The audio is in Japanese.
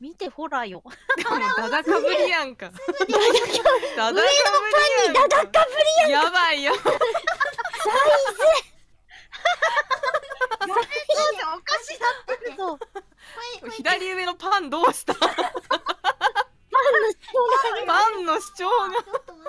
見てほらよ。でも ダダかぶりやんか。ダダかぶりやんか。のパンにダダかぶりやんか。やばいよ。サイズ。サイズおかしだったけど。左上のパンどうした？パンの主張が。パンの主張が。